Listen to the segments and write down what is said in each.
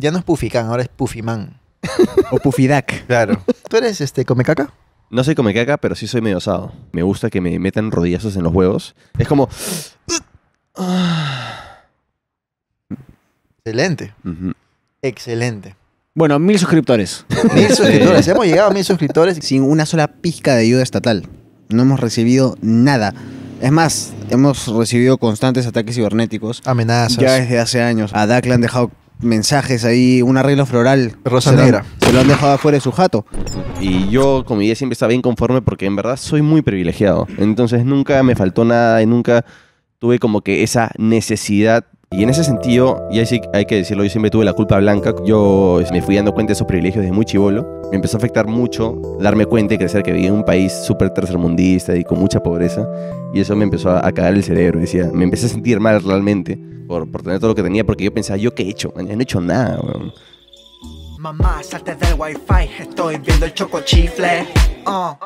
Ya no es Khan, ahora es Pufiman. O Duck. Claro. ¿Tú eres este Comecaca? No soy come pero sí soy medio osado. Me gusta que me metan rodillazos en los huevos. Es como. Excelente. Excelente. Bueno, mil suscriptores. Mil suscriptores. Hemos llegado a mil suscriptores. Sin una sola pizca de ayuda estatal. No hemos recibido nada. Es más, hemos recibido constantes ataques cibernéticos. Amenazas. Ya desde hace años. A Duck le han dejado mensajes ahí, un arreglo floral. Rosa se negra. Lo, se lo han dejado afuera de su jato. Y yo, como vida siempre estaba conforme porque en verdad soy muy privilegiado. Entonces nunca me faltó nada y nunca tuve como que esa necesidad y en ese sentido, y hay que decirlo, yo siempre tuve la culpa blanca. Yo este, me fui dando cuenta de esos privilegios desde muy chivolo. Me empezó a afectar mucho darme cuenta y crecer que vivía en un país súper tercermundista y con mucha pobreza. Y eso me empezó a, cagar el cerebro. Decía, me empecé a sentir mal realmente por, tener todo lo que tenía, porque yo pensaba, ¿yo qué he hecho? No he hecho nada, weón. Mamá, salte del estoy viendo el choco chifle. Oh.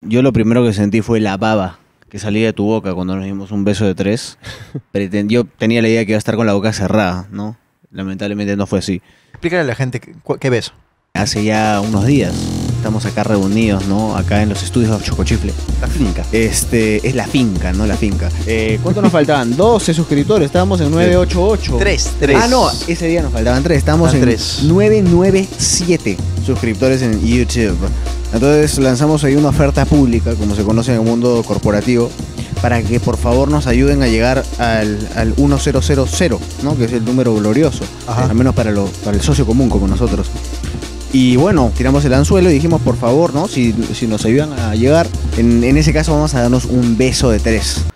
Yo lo primero que sentí fue la baba que salía de tu boca cuando nos dimos un beso de tres, pretendió, tenía la idea que iba a estar con la boca cerrada, ¿no? Lamentablemente no fue así. Explícale a la gente qué, beso. Hace ya unos días estamos acá reunidos, ¿no? Acá en los estudios de Chocochifle. La finca. Este, es la finca, ¿no? La finca. Eh, ¿Cuánto nos faltaban? 12 suscriptores, estábamos en 988. 3, 3. Ah, no, ese día nos faltaban tres, estábamos en 997 suscriptores en YouTube. Entonces lanzamos ahí una oferta pública, como se conoce en el mundo corporativo, para que por favor nos ayuden a llegar al, al 1000, ¿no? que es el número glorioso, al menos para, para el socio común como nosotros. Y bueno, tiramos el anzuelo y dijimos, por favor, ¿no? Si, si nos ayudan a llegar, en, ese caso vamos a darnos un beso de tres.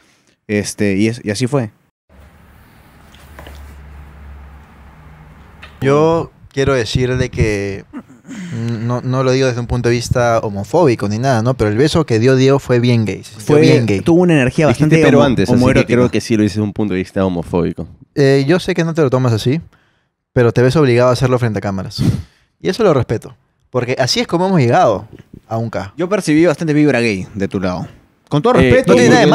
Este, y, y así fue. Yo quiero decir que no, lo digo desde un punto de vista homofóbico ni nada, ¿no? Pero el beso que dio Diego fue bien gay. Fue bien gay. Tuvo una energía bastante pero antes, así que creo que sí lo hice desde un punto de vista homofóbico. Eh, yo sé que no te lo tomas así, pero te ves obligado a hacerlo frente a cámaras. Y eso lo respeto. Porque así es como hemos llegado a un K. Yo percibí bastante vibra gay de tu lado. Con todo eh, respeto. no tiene nada de ¿ah?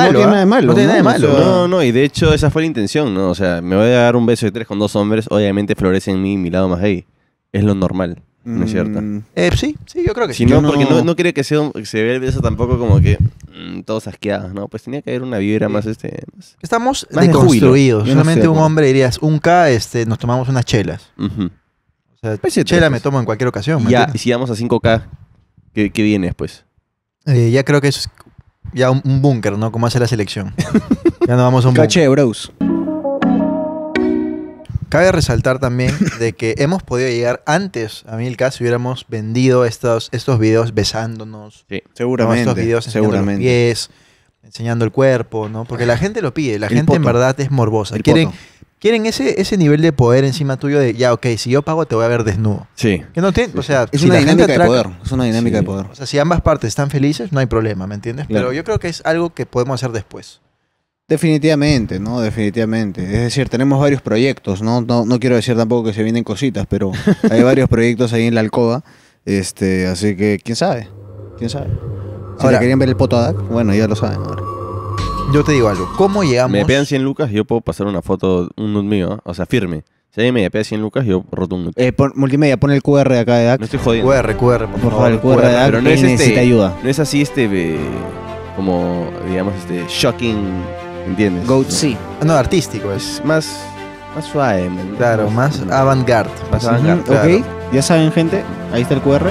malo. No tiene nada de malo. No No, y de hecho esa fue la intención, ¿no? O sea, me voy a dar un beso de tres con dos hombres, obviamente florece en mí mi lado más gay. Es lo normal, ¿no es cierto? Mm, eh, sí, sí, yo creo que sí. No, porque no, no que, se vea el beso tampoco como que mm, todos asqueados, ¿no? Pues tenía que haber una vibra más, este... Estamos más Solamente un hombre dirías, un K, este, nos tomamos unas chelas. O sea, pues chela me tomo en cualquier ocasión. Ya, y si vamos a 5K, ¿qué, viene después? Pues? Eh, ya creo que eso es ya un, búnker, ¿no? Como hace la selección. ya nos vamos a un Caché, búnker. Cabe resaltar también de que hemos podido llegar antes a Milka si hubiéramos vendido estos, estos videos besándonos. Sí, seguramente. Estos videos seguramente. Los pies, enseñando el cuerpo, ¿no? Porque la gente lo pide, la gente en verdad es morbosa. Quieren, Quieren ese, ese nivel de poder encima tuyo de, ya, ok, si yo pago te voy a ver desnudo. Sí. no o sea, es una dinámica de poder. Es una dinámica de poder. O sea, si ambas partes están felices, no hay problema, ¿me entiendes? Pero yo creo que es algo que podemos hacer después. Definitivamente, ¿no? Definitivamente. Es decir, tenemos varios proyectos, ¿no? No, quiero decir tampoco que se vienen cositas, pero hay varios proyectos ahí en la alcoba. Este, así que, ¿quién sabe? ¿Quién sabe? Si ahora, querían ver el poto bueno, ya lo saben ahora. Yo te digo algo. ¿Cómo llegamos? Me pegan 100 lucas y yo puedo pasar una foto, un nude mío, ¿ah? o sea, firme. Si alguien me pega 100 lucas, yo roto un nude. Eh, multimedia, pon el QR acá de No estoy jodiendo. QR, QR, por favor, el QR de Pero no es necesita este- ayuda. No es así este, eh, como, digamos, este, shocking, ¿entiendes? Goat sí. Ah, no, artístico es. más, más suave. Claro, más avant-garde. Más avant Ok, ya saben, gente. Ahí está el QR.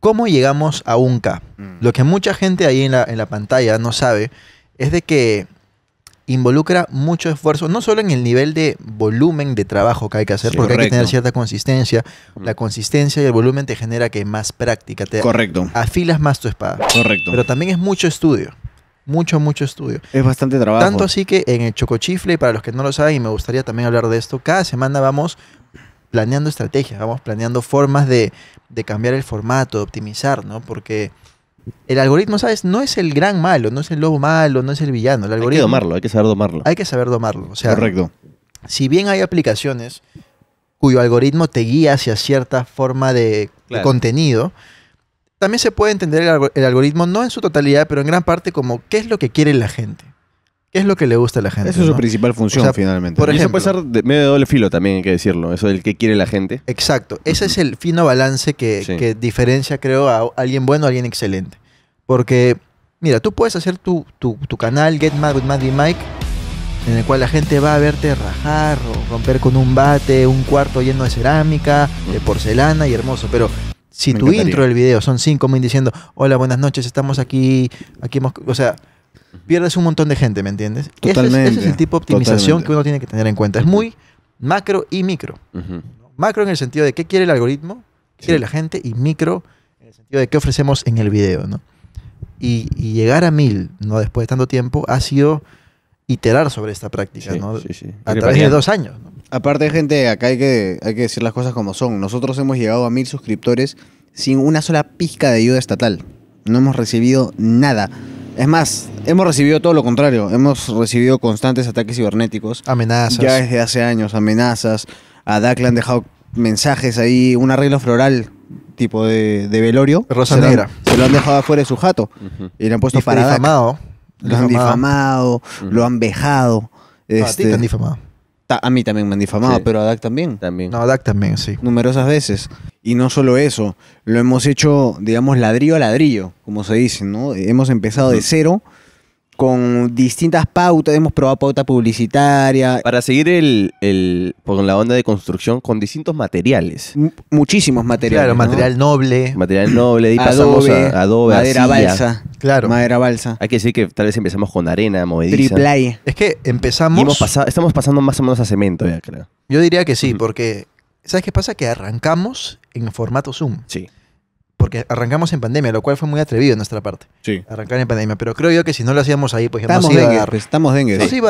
¿Cómo llegamos a un K? Mm. Lo que mucha gente ahí en la, pantalla no sabe es de que involucra mucho esfuerzo, no solo en el nivel de volumen de trabajo que hay que hacer, porque hay que tener cierta consistencia. Mm. La consistencia y el volumen te genera que más práctica, te correcto. afilas más tu espada. Correcto. Pero también es mucho estudio. Mucho, mucho estudio. Es bastante trabajo. Tanto así que en el Chocochifle, para los que no lo saben, y me gustaría también hablar de esto, cada semana vamos planeando estrategias, vamos planeando formas de, de cambiar el formato, de optimizar, ¿no? Porque el algoritmo, ¿sabes? No es el gran malo, no es el lobo malo, no es el villano. El algoritmo, hay que domarlo, hay que saber domarlo. Hay que saber domarlo. O sea, Correcto. Si bien hay aplicaciones cuyo algoritmo te guía hacia cierta forma de, contenido, también se puede entender el, algoritmo, no en su totalidad, pero en gran parte como qué es lo que quiere la gente. ¿Qué es lo que le gusta a la gente? Esa es su principal función, finalmente. por eso ejemplo- puede ser de- medio de doble filo también, hay que decirlo. Eso del que quiere la gente. Exacto. Ese es el fino balance que, diferencia, creo, a alguien bueno a alguien excelente. Porque, mira, tú puedes hacer tu, canal Get Mad with Maddy Mike, en el cual la gente va a verte rajar o romper con un bate, un cuarto lleno de cerámica, de mm. porcelana y hermoso. Pero si tu intro del video son cinco min diciendo, hola, buenas noches, estamos aquí, aquí hemos... O sea, pierdes un montón de gente, ¿me entiendes? Totalmente. Ese es, el tipo de optimización que uno tiene que tener en cuenta. Es muy macro y micro. Macro en el sentido de qué quiere el algoritmo, qué quiere la gente, y micro en el sentido de qué ofrecemos en el video, ¿no? Y, llegar a mil, ¿no? Después de tanto tiempo, ha sido iterar sobre esta práctica, ¿no? A través de dos años. ¿no? Aparte, gente, acá hay que, hay que decir las cosas como son. Nosotros hemos llegado a mil suscriptores sin una sola pizca de ayuda estatal. No hemos recibido nada. Es más, hemos recibido todo lo contrario. Hemos recibido constantes ataques cibernéticos. Amenazas. Ya desde hace años, amenazas. A Dak le han dejado mensajes ahí, un arreglo floral tipo de, velorio. Rosa se negra. Lo han, lo han dejado afuera de su jato. Y le han puesto para difamado. Lo han difamado, lo han vejado. Ah, este, han difamado a mí también me han difamado, pero a Dak también. No, a Dak también, sí. Numerosas veces. Y no solo eso, lo hemos hecho, digamos, ladrillo a ladrillo, como se dice, ¿no? Hemos empezado de cero con distintas pautas, hemos probado pauta publicitaria. Para seguir el, el con la onda de construcción con distintos materiales. muchísimos materiales. Claro, material noble. Material noble, y adobe, pasamos a adobe, madera balsa. Claro. Madera balsa. Hay que decir que tal vez empezamos con arena, movediza. Triplay. Es que empezamos. estamos pasando más o menos a cemento ya, creo. Yo diría que sí, porque ¿sabes qué pasa? Que arrancamos en formato Zoom. Sí porque arrancamos en pandemia, lo cual fue muy atrevido en nuestra parte. Sí. Arrancar en pandemia, pero creo yo que si no lo hacíamos ahí, pues ya estamos estamos dengue. sí,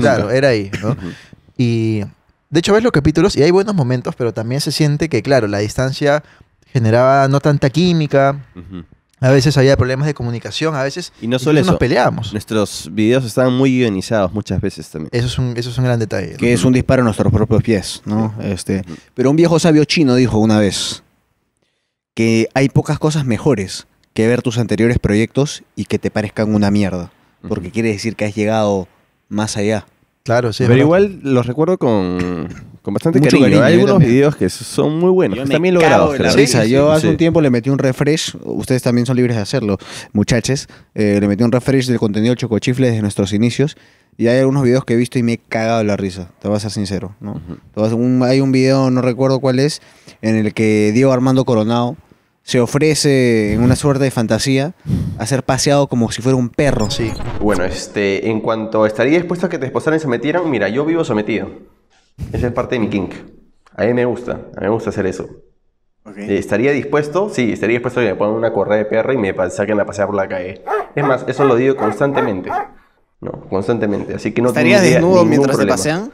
Claro, era ahí, y de hecho ves los capítulos y hay buenos momentos, pero también se siente que, claro, la distancia generaba no tanta química. A veces había problemas de comunicación, a veces y no solo eso, nos peleábamos. Nuestros videos estaban muy ionizados muchas veces también. Eso es un, eso es gran detalle. Que es un disparo a nuestros propios pies, ¿no? este, pero un viejo sabio chino dijo una vez, que hay pocas cosas mejores que ver tus anteriores proyectos y que te parezcan una mierda. Porque quiere decir que has llegado más allá. Claro, sí. Pero igual los recuerdo con, bastante cariño. Hay algunos videos que son muy buenos, yo también lo Yo hace un tiempo le metí un refresh, ustedes también son libres de hacerlo, muchachos. Eh, le metí un refresh del contenido Chocochifle desde nuestros inicios y hay algunos videos que he visto y me he cagado la risa, te voy a ser sincero. ¿no? hay un video, no recuerdo cuál es, en el que Diego Armando Coronado se ofrece en una suerte de fantasía a ser paseado como si fuera un perro. Sí. Bueno, este, en cuanto estaría dispuesto a que te esposaran y se metieran, mira, yo vivo sometido. Esa es parte de mi kink. A mí me gusta, a mí me gusta hacer eso. Eh, ¿Estaría dispuesto? Sí, estaría dispuesto a que me pongan una correa de perro y me saquen a pasear por la calle. Es más, eso lo digo constantemente. No, constantemente. Así que no ¿Estarías desnudo mientras te pasean?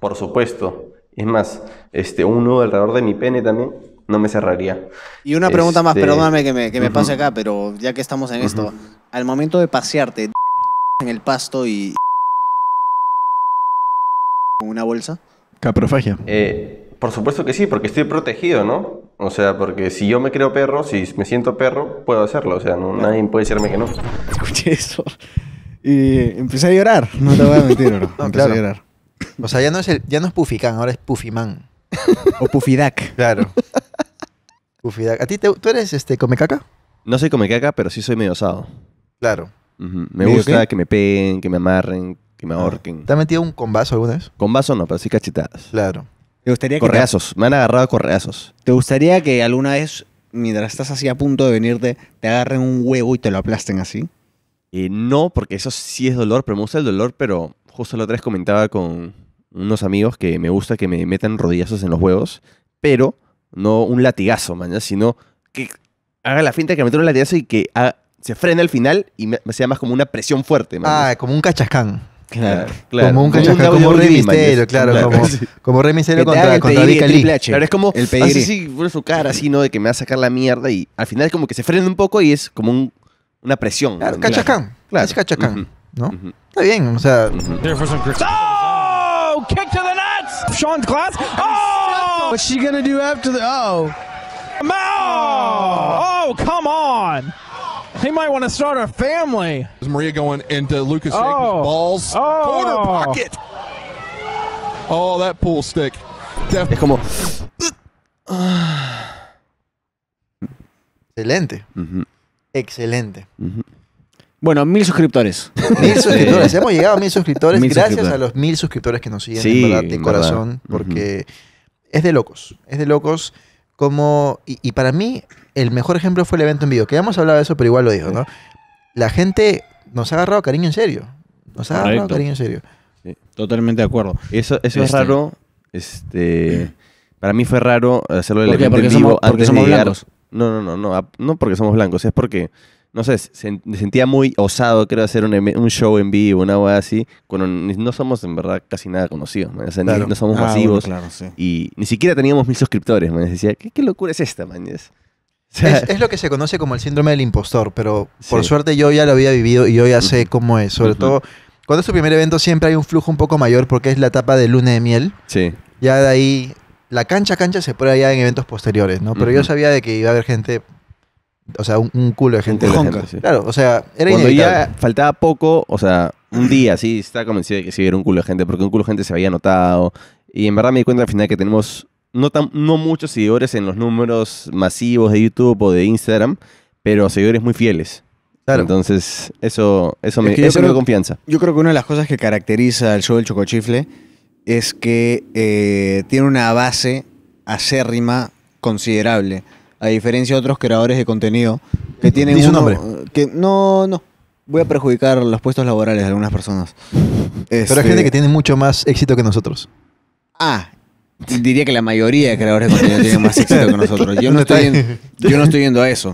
Por supuesto. Es más, este, un nudo alrededor de mi pene también no me cerraría. Y una pregunta más, este, perdóname que me, que me pase acá, pero ya que estamos en esto, al momento de pasearte en el pasto y con una bolsa. Caprofagia. Eh, por supuesto que sí, porque estoy protegido, ¿no? O sea, porque si yo me creo perro, si me siento perro, puedo hacerlo. O sea, nadie puede decirme que no. Escuché eso. Y empecé a llorar, no te voy a mentir, bro. No, empecé a llorar. O sea, ya no es, el, ya no es ahora es Pufiman. O Pufidac. Claro. Pufidac. ¿A ti tú eres este caca? No soy come caca, pero sí soy medio osado. Claro. Me gusta que me peguen, que me amarren, que me ah. ahorquen. ¿Te has metido un combazo alguna vez? Combazo no, pero sí cachetadas. Claro. ¿Te gustaría correazos. Me han agarrado correazos. ¿Te gustaría que alguna vez, mientras estás así a punto de venirte, te agarren un huevo y te lo aplasten así? Eh, no, porque eso sí es dolor, pero me gusta el dolor, pero justo la otra vez comentaba con unos amigos que me gusta que me metan rodillazos en los huevos, pero no un latigazo, mañana, sino que haga la finta que me meto un latigazo y que se frene al final y me, sea más como una presión fuerte. ah, como un cachascán. Claro, claro. Como un cachascán, como, un claro, claro, Como, sí. como remisterio contra, contra Claro, es como, el así ah, sí, su cara, así, ¿no? De que me va a sacar la mierda y al final es como que se frena un poco y es como un una presión. Claro, cachacán. Claro. Es cachacán, uh -huh. ¿no? Uh -huh. Está bien, o sea... Uh -huh. ¡Oh! ¡Kick to the nuts! Sean's Glass. ¡Oh! What's she gonna do after the... Oh! Oh! Oh, come on! He might want to start a family. Is Maria going into Lucas oh. balls? Oh. Corner pocket. Oh, that pool stick. Def es como... Excelente. Uh -huh. Excelente. Bueno, mil suscriptores. mil suscriptores. Hemos llegado a mil suscriptores gracias a los mil suscriptores que nos siguen de corazón, porque es de locos. Es de locos como... Y, para mí, el mejor ejemplo fue el evento en vivo, que ya hemos hablado de eso, pero igual lo digo, ¿no? La gente nos ha agarrado cariño en serio. Nos ha agarrado cariño en serio. totalmente de acuerdo. Eso, es este raro. Este, para mí fue raro hacerlo el evento en vivo antes de somos no, no, no, no, no porque somos blancos, es porque, no sé, me sentía muy osado, creo, hacer un, show en vivo, una cosa así, cuando no somos en verdad casi nada conocidos, man. no somos ah, masivos. Y ni siquiera teníamos mil suscriptores, me Decía, ¿qué, locura es esta, man? Es, lo que se conoce como el síndrome del impostor, pero por suerte yo ya lo había vivido y yo ya sé cómo es. Sobre todo, cuando es tu primer evento siempre hay un flujo un poco mayor porque es la etapa de luna de miel. Sí. Ya de ahí la cancha cancha se pone allá en eventos posteriores, ¿no? Pero yo sabía de que iba a haber gente, o sea, un, culo de gente. Claro, o sea, era Cuando ya faltaba poco, o sea, un día sí estaba convencido de que sí hubiera un culo de gente, porque un culo de gente se había notado. Y en verdad me di cuenta al final que tenemos no, no muchos seguidores en los números masivos de YouTube o de Instagram, pero seguidores muy fieles. Claro. Entonces, eso, eso, me, es me dio confianza. Yo creo que una de las cosas que caracteriza el show del Chocochifle es que eh, tiene una base acérrima considerable, a diferencia de otros creadores de contenido que tienen nombre. que no no voy a perjudicar los puestos laborales de algunas personas. Pero hay gente que este tiene mucho más éxito que nosotros. Ah, diría que la mayoría de creadores de contenido tienen más éxito que nosotros. Yo no, estoy, yo no estoy yendo a eso.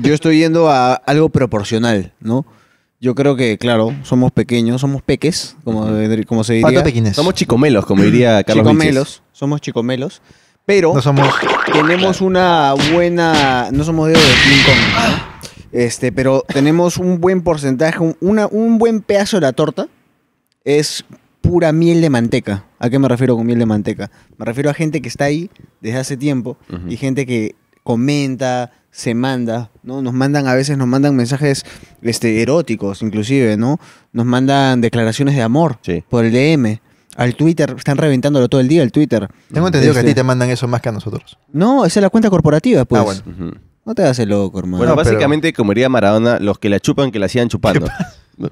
Yo estoy yendo a algo proporcional, ¿no? Yo creo que, claro, somos pequeños, somos peques, como, como se diría. Somos chicomelos, como diría Carlos Chicomelos, somos chicomelos. Pero somos, tenemos una buena... No somos dedos de King Este, pero tenemos un buen porcentaje, un, un buen pedazo de la torta es pura miel de manteca. ¿A qué me refiero con miel de manteca? Me refiero a gente que está ahí desde hace tiempo y gente que comenta, se manda, ¿no? Nos mandan, a veces nos mandan mensajes este, eróticos, inclusive, ¿no? Nos mandan declaraciones de amor por el DM. Al Twitter, están reventándolo todo el día, el Twitter. Tengo entendido que a ti este. te mandan eso más que a nosotros. No, esa es la cuenta corporativa, pues. Ah, bueno. No te hagas loco, hermano. Bueno, básicamente, como diría Maradona, los que la chupan, que la sigan chupando.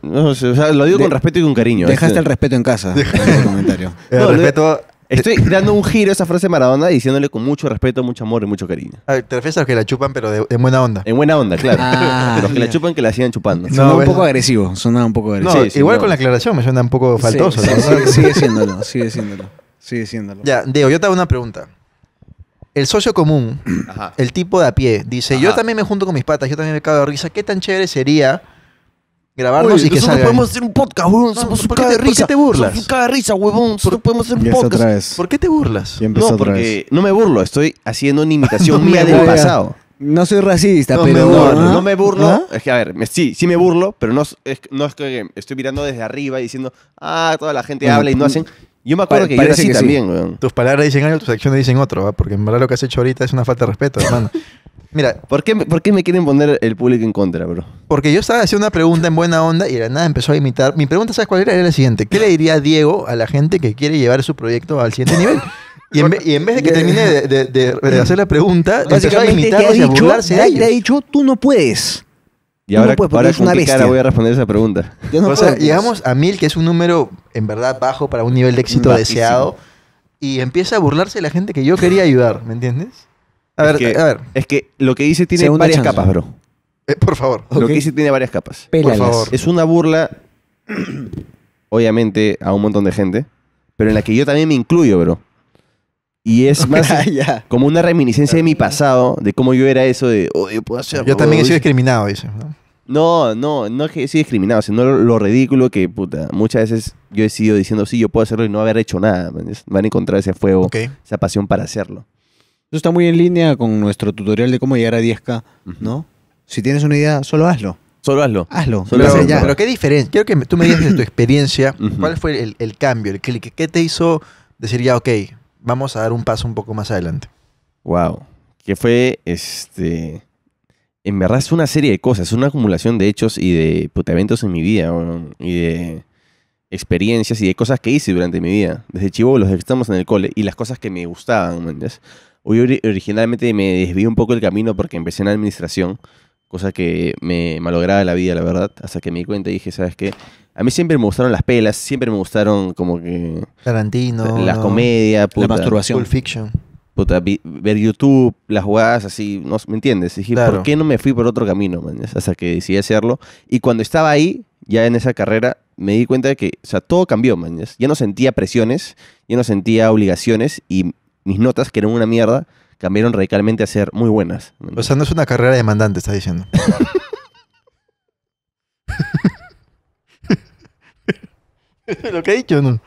lo digo con respeto y con cariño. Dejaste este. el respeto en casa. Dejaste el comentario. El respeto Estoy dando un giro a esa frase de Maradona diciéndole con mucho respeto, mucho amor y mucho cariño. A ver, te refieres a los que la chupan, pero en buena onda. En buena onda, claro. De ah, los que la chupan, que la sigan chupando. sonaba un poco agresivo, un poco agresivo. igual con la aclaración me suena un poco faltoso. sigue siéndolo, sigue siéndolo, sigue Ya, Diego, yo te hago una pregunta. El socio común, el tipo de a pie, dice, yo también me junto con mis patas, yo también me cago de risa, ¿qué tan chévere sería grabarnos y que salga. podemos hacer un podcast, huevón. Somos te burlas? un risa, huevón. solo podemos hacer un podcast. ¿Por qué te burlas? No, porque no me burlo. Estoy haciendo una imitación mía del pasado. No soy racista, pero. ¿ah? no, me burlo. ¿Ah? Es que, a ver, me- sí, sí me burlo, pero no es, no es que estoy mirando desde arriba y diciendo, ah, toda la gente habla y no mm, hacen. Yo me acuerdo que yo así también, Tus palabras dicen algo, tus acciones dicen otro, porque en verdad lo que has hecho ahorita es una falta de respeto, hermano. Mira, ¿por qué, ¿por qué me quieren poner el público en contra, bro? Porque yo estaba haciendo una pregunta en buena onda y nada empezó a imitar. Mi pregunta, ¿sabes cuál era? Era la siguiente. ¿Qué le diría Diego a la gente que quiere llevar su proyecto al siguiente nivel? Y en, vez de que termine de, hacer la pregunta, empezó a burlarse Te ha dicho, tú no puedes. Y ahora, voy a responder esa pregunta. No llegamos a mil, que es un número en verdad bajo para un nivel de éxito deseado, y empieza a burlarse la gente que yo quería ayudar, ¿me entiendes? A ver, Es que lo que dice tiene varias capas, bro. Eh, por favor. Lo que dice tiene varias capas. Por favor. Es una burla, obviamente, a un montón de gente, pero en la que yo también me incluyo, bro. Y es más como una reminiscencia de mi pasado, de cómo yo era eso de, oh, yo puedo hacer. Yo también he sido discriminado, dice. No, no, no es que he sido discriminado, sino lo, ridículo que, muchas veces yo he sido diciendo, sí, yo puedo hacerlo y no haber hecho nada. Van a encontrar ese fuego, esa pasión para hacerlo. Eso está muy en línea con nuestro tutorial de cómo llegar a 10K, ¿no? Si tienes una idea, solo hazlo. Solo hazlo. Hazlo. Solo Ya. Pero qué diferencia. Quiero que tú me digas de tu experiencia, ¿cuál fue el, cambio, el clic? ¿Qué te hizo decir ya, ok, vamos a dar un paso un poco más adelante? Wow. Que fue este. En verdad es una serie de cosas, es una acumulación de hechos y de puta, eventos en mi vida, y de experiencias y de cosas que hice durante mi vida. Desde chivo los que estamos en el cole y las cosas que me gustaban, ¿entiendes? Hoy originalmente me desvié un poco el camino porque empecé en la administración, cosa que me malograba la vida, la verdad, hasta que me di cuenta y dije, ¿sabes qué? A mí siempre me gustaron las pelas, siempre me gustaron como que... Tarantino. Las comedias, puta, La masturbación. Fiction. Puta, ver YouTube, las jugadas así, no, ¿me entiendes? Y dije, ¿por qué no me fui por otro camino, man? Hasta que decidí hacerlo. Y cuando estaba ahí, ya en esa carrera, me di cuenta de que, o sea, todo cambió, man. Ya no sentía presiones, ya no sentía obligaciones y mis notas, que eran una mierda, cambiaron radicalmente a ser muy buenas. O sea, no es una carrera demandante, está diciendo. Lo que ha dicho, ¿no?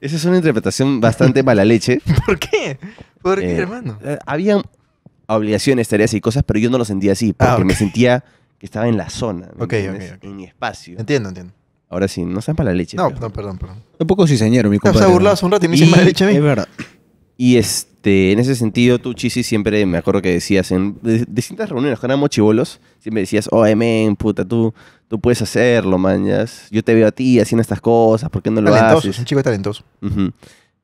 Esa es una interpretación bastante mala leche. ¿Por qué? ¿Por qué, eh, hermano? Eh, había obligaciones, tareas y cosas, pero yo no lo sentía así, porque ah, me sentía que estaba en la zona, Ok, okay, en mi espacio. Entiendo, entiendo. Ahora sí, no sean la leche. No, no, perdón, perdón. Un poco señor, mi compadre. Te has burlado hace un rato y me dicen mala leche a mí. Es verdad. Y este, en ese sentido, tú, Chisi, siempre me acuerdo que decías en distintas reuniones, que éramos chivolos, siempre decías, oh, men, puta, tú, tú puedes hacerlo, mañas. Yo te veo a ti haciendo estas cosas, ¿por qué no lo haces? un chico talentoso.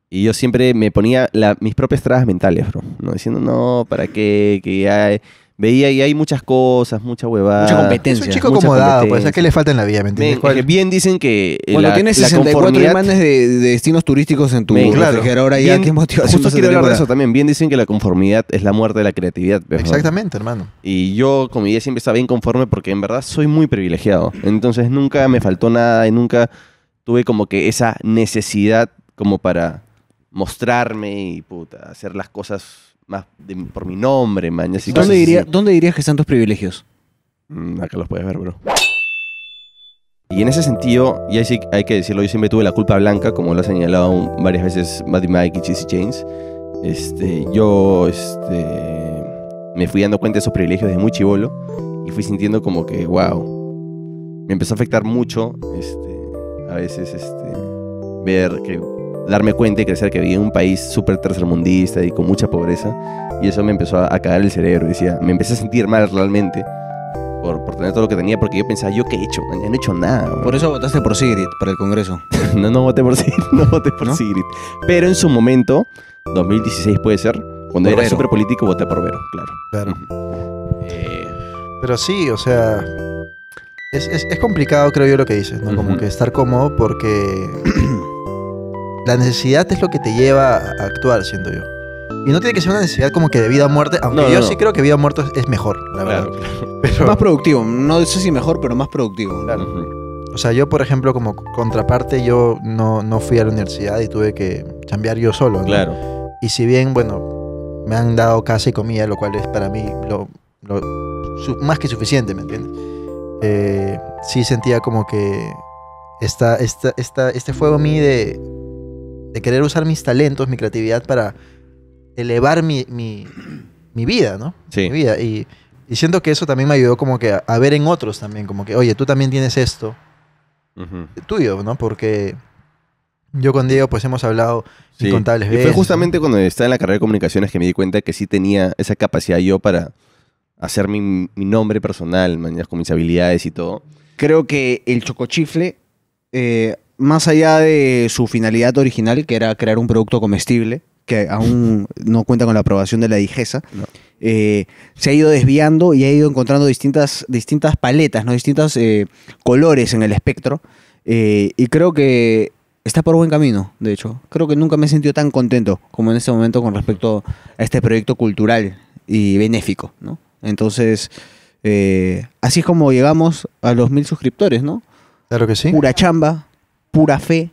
Y yo siempre me ponía mis propias trabas mentales, bro. ¿no? Diciendo, no, ¿para qué? ¿Qué hay? veía y hay muchas cosas, mucha huevada. Mucha competencia. Es un chico acomodado, pues, ¿a qué le falta en la vida, me bien dicen que Cuando la, tienes 64 imanes de, destinos turísticos en tu claro. ya, ¿qué motivación Justo quiero hablar de eso también. Bien dicen que la conformidad es la muerte de la creatividad. Exactamente, hermano. Y yo, como vida siempre estaba bien conforme porque en verdad soy muy privilegiado. Entonces nunca me faltó nada y nunca tuve como que esa necesidad como para mostrarme y hacer las cosas por mi nombre, maña. ¿Dónde, ¿Dónde dirías que están tus privilegios? Mm, acá los puedes ver, bro. Y en ese sentido, y hay que decirlo, yo siempre tuve la culpa blanca, como lo ha señalado varias veces Buddy Mike y Chase James. Este, yo este, me fui dando cuenta de esos privilegios desde muy chivolo y fui sintiendo como que, wow, me empezó a afectar mucho este, a veces este, ver que darme cuenta y crecer que vivía en un país súper tercermundista y con mucha pobreza. Y eso me empezó a, caer el cerebro. Decía, me empecé a sentir mal realmente por, por tener todo lo que tenía, porque yo pensaba, ¿yo qué he hecho? no he hecho nada. Por eso votaste por Sigrid, para el Congreso. no, no voté por Sigrid, no voté por Sigrid. Pero en su momento, 2016 puede ser, cuando era súper político, voté por Vero, claro. Eh. Pero sí, o sea... Es, complicado, creo yo, lo que dices, ¿no? Como que estar cómodo porque la necesidad es lo que te lleva a actuar, siento yo. Y no tiene que ser una necesidad como que de vida a muerte, aunque yo sí creo que vida a muerte es mejor, la verdad. Más productivo, no sé si mejor, pero más productivo. O sea, yo, por ejemplo, como contraparte, yo no, fui a la universidad y tuve que cambiar yo solo. Claro. Y si bien, bueno, me han dado casa y comida, lo cual es para mí lo, más que suficiente, ¿me entiendes? Eh, sí sentía como que esta, esta, este fuego mío de de querer usar mis talentos, mi creatividad para elevar mi, vida, ¿no? Sí. Mi vida. Y, y, siento que eso también me ayudó como que a, ver en otros también, como que, oye, tú también tienes esto tuyo, ¿no? Porque yo con Diego pues hemos hablado incontables veces. Y fue justamente cuando estaba en la carrera de comunicaciones que me di cuenta que sí tenía esa capacidad yo para hacer mi, nombre personal, manías con mis habilidades y todo. Creo que el chocochifle eh, más allá de su finalidad original, que era crear un producto comestible, que aún no cuenta con la aprobación de la DIGESA, eh, se ha ido desviando y ha ido encontrando distintas, distintas paletas, ¿no? distintos eh, colores en el espectro. Eh, y creo que está por buen camino, de hecho. Creo que nunca me he sentido tan contento como en este momento con respecto a este proyecto cultural y benéfico. Entonces, así es como llegamos a los mil suscriptores, ¿no? Claro que sí. Pura chamba pura fe,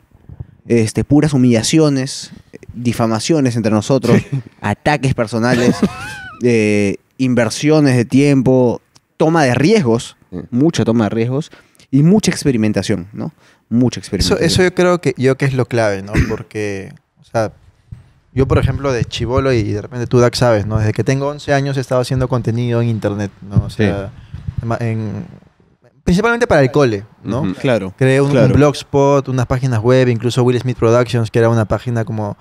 este, puras humillaciones, difamaciones entre nosotros, ataques personales, eh, inversiones de tiempo, toma de riesgos, mucha toma de riesgos y mucha experimentación, ¿no? Mucha experimentación. Eso, yo creo que yo que es lo clave, ¿no? Porque, o sea, yo por ejemplo de chivolo y de repente tú Dak sabes, ¿no? Desde que tengo 11 años he estado haciendo contenido en internet, ¿no? O sea, en, principalmente para el cole, ¿no? Claro. Creé un, blogspot, unas páginas web, incluso Will Smith Productions, que era una página como,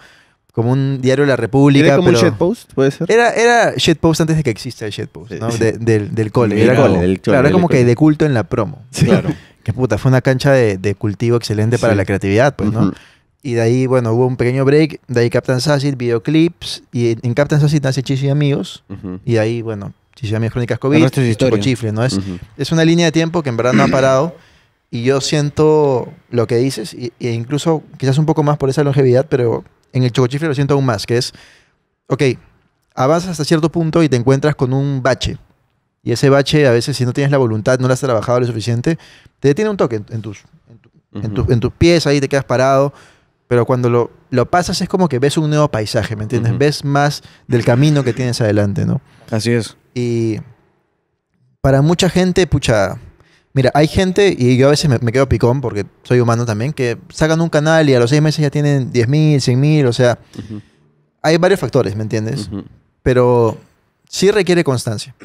como un diario de la República. ¿Era como pero un puede ser? Era, era shitpost antes de que exista el shitpost, ¿no? del, cole. era cole, claro, era como que de culto en la promo. Claro. que puta, fue una cancha de, cultivo excelente para la creatividad, pues, ¿no? Y de ahí, bueno, hubo un pequeño break. De ahí Captain Sassit, videoclips. Y en Captain Sassit nace Chis y Amigos. Y de ahí, bueno, si se COVID, es ¿no? Es, es una línea de tiempo que en verdad no ha parado y yo siento lo que dices e, incluso quizás un poco más por esa longevidad, pero en el Choco lo siento aún más, que es, ok, avanzas hasta cierto punto y te encuentras con un bache. Y ese bache, a veces, si no tienes la voluntad, no lo has trabajado lo suficiente, te detiene un toque en, tus, en, en tus pies, ahí te quedas parado pero cuando lo, pasas es como que ves un nuevo paisaje, ¿me entiendes? Ves más del camino que tienes adelante, ¿no? Así es. Y para mucha gente, pucha, Mira, hay gente, y yo a veces me, quedo picón porque soy humano también, que sacan un canal y a los seis meses ya tienen 10.000 mil, 100 mil, o sea, hay varios factores, ¿me entiendes? Pero sí requiere constancia.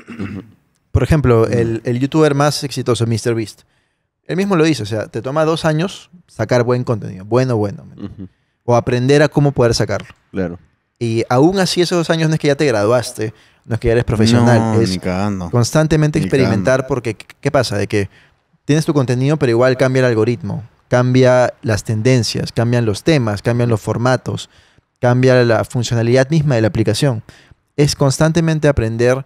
Por ejemplo, el, el, youtuber más exitoso, MrBeast, él mismo lo dice, o sea, te toma dos años sacar buen contenido, bueno, bueno. O aprender a cómo poder sacarlo. Claro. Y aún así esos dos años no es que ya te graduaste, no es que ya eres profesional, no, es constantemente experimentar porque ¿qué pasa? De que tienes tu contenido pero igual cambia el algoritmo, cambia las tendencias, cambian los temas, cambian los formatos, cambia la funcionalidad misma de la aplicación. Es constantemente aprender,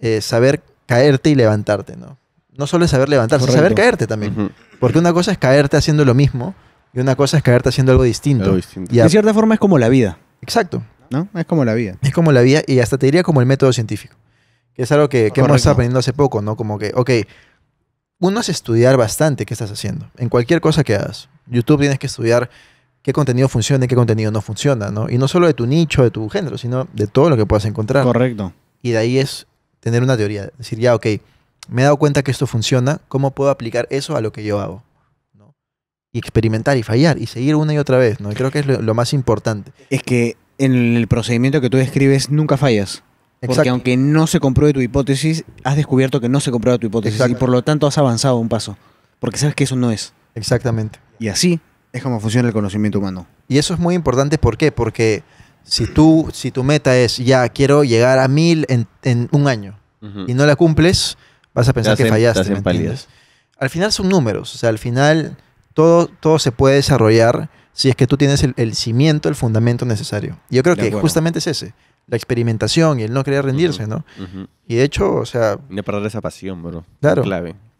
eh, saber caerte y levantarte, ¿no? no solo es saber levantarse, es saber caerte también. Porque una cosa es caerte haciendo lo mismo y una cosa es caerte haciendo algo distinto. Y de cierta forma es como la vida. Exacto. ¿No? Es como la vida. Es como la vida y hasta te diría como el método científico. Que es algo que, que hemos aprendiendo hace poco, ¿no? Como que, ok, uno es estudiar bastante qué estás haciendo. En cualquier cosa que hagas. YouTube tienes que estudiar qué contenido funciona y qué contenido no funciona, ¿no? Y no solo de tu nicho, de tu género, sino de todo lo que puedas encontrar. Correcto. Y de ahí es tener una teoría. Decir, ya, ok, me he dado cuenta que esto funciona, ¿cómo puedo aplicar eso a lo que yo hago? ¿no? Y experimentar y fallar y seguir una y otra vez, ¿no? creo que es lo, más importante. Es que en el procedimiento que tú describes nunca fallas. Exacto. Porque aunque no se compruebe tu hipótesis, has descubierto que no se comprueba tu hipótesis y por lo tanto has avanzado un paso. Porque sabes que eso no es. Exactamente. Y así es como funciona el conocimiento humano. Y eso es muy importante, ¿por qué? Porque si, tú, si tu meta es, ya quiero llegar a mil en, un año y no la cumples, vas a pensar que fallaste. al final son números, o sea, al final todo, todo se puede desarrollar si es que tú tienes el, cimiento, el fundamento necesario. Yo creo que justamente es ese, la experimentación y el no querer rendirse, ¿no? Y de hecho, o sea... No perder esa pasión, bro. Claro.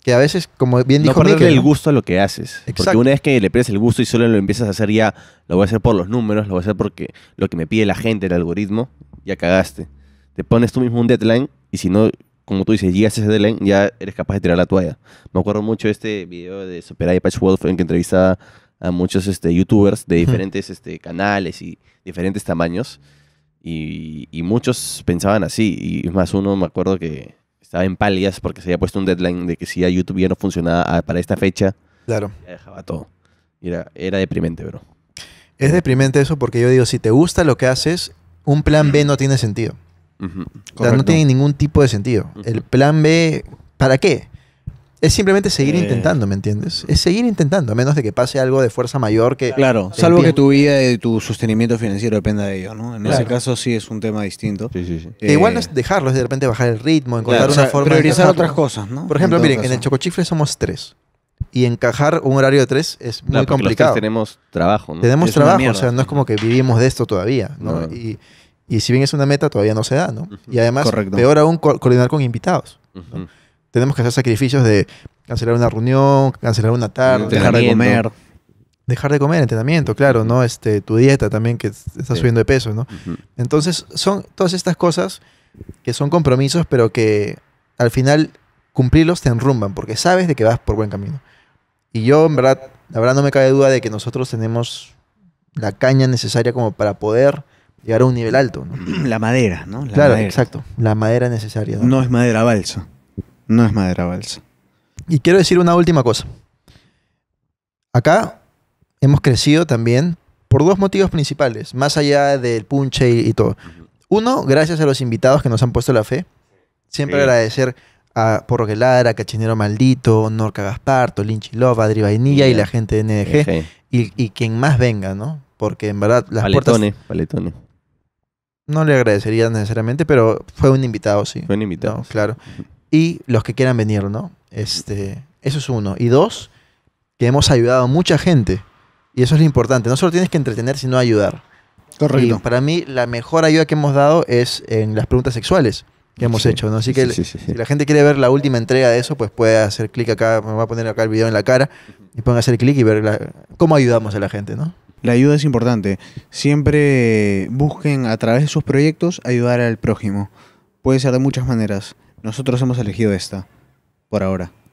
Que a veces, como bien dijo No el gusto a lo que haces. Porque una vez que le pierdes el gusto y solo lo empiezas a hacer ya, lo voy a hacer por los números, lo voy a hacer porque lo que me pide la gente, el algoritmo, ya cagaste. Te pones tú mismo un deadline y si no como tú dices, llegas a ese deadline, ya eres capaz de tirar la toalla. Me acuerdo mucho de este video de Super Patch Wolf en que entrevistaba a muchos este, youtubers de diferentes este, canales y diferentes tamaños. Y, muchos pensaban así. Y más, uno me acuerdo que estaba en palias porque se había puesto un deadline de que si a YouTube ya no funcionaba ah, para esta fecha, claro. ya dejaba todo. era deprimente, bro. Es deprimente eso porque yo digo, si te gusta lo que haces, un plan B no tiene sentido no tiene ningún tipo de sentido. El plan B, ¿para qué? Es simplemente seguir eh. intentando, ¿me entiendes? Es seguir intentando, a menos de que pase algo de fuerza mayor que... Claro, salvo que tu vida y tu sostenimiento financiero dependa de ello, ¿no? En ese caso sí es un tema distinto. Eh, e igual no es dejarlo, es de repente bajar el ritmo, encontrar una forma... Priorizar otras cosas, ¿no? Por ejemplo, miren, en el Chocochifle somos tres. Y encajar un horario de tres es muy complicado. tenemos trabajo, ¿no? Tenemos trabajo, o sea, no es como que vivimos de esto todavía, Y, y si bien es una meta, todavía no se da, ¿no? Y además, peor aún, coordinar con invitados. Tenemos que hacer sacrificios de cancelar una reunión, cancelar una tarde, dejar de comer. Dejar de comer, entrenamiento, claro, ¿no? Este, tu dieta también, que está subiendo de peso, ¿no? Entonces, son todas estas cosas que son compromisos, pero que al final cumplirlos te enrumban, porque sabes de que vas por buen camino. Y yo, en verdad, la verdad no me cabe duda de que nosotros tenemos la caña necesaria como para poder llegar a un nivel alto. La madera, ¿no? claro, exacto. La madera necesaria. ¿no? es madera balsa. No es madera balsa. Y quiero decir una última cosa. Acá hemos crecido también por dos motivos principales, más allá del punche y, todo. Uno, gracias a los invitados que nos han puesto la fe. Siempre agradecer a Porro a Cachinero Maldito, Norca Gasparto, Tolinchi Love, Adri Vainilla y la gente de NDG. Y, y, quien más venga, ¿no? Porque en verdad las paletone, Paletone no le agradecería necesariamente, pero fue un invitado, sí. Fue un invitado. claro. Y los que quieran venir, ¿no? Este, eso es uno. Y dos, que hemos ayudado a mucha gente. Y eso es lo importante. No solo tienes que entretener, sino ayudar. Correcto. Y para mí, la mejor ayuda que hemos dado es en las preguntas sexuales que hemos hecho, ¿no? Así que si la gente quiere ver la última entrega de eso, pues puede hacer clic acá, me voy a poner acá el video en la cara y pueden hacer clic y ver cómo ayudamos a la gente, ¿no? La ayuda es importante. Siempre busquen a través de sus proyectos ayudar al prójimo. Puede ser de muchas maneras. Nosotros hemos elegido esta, por ahora.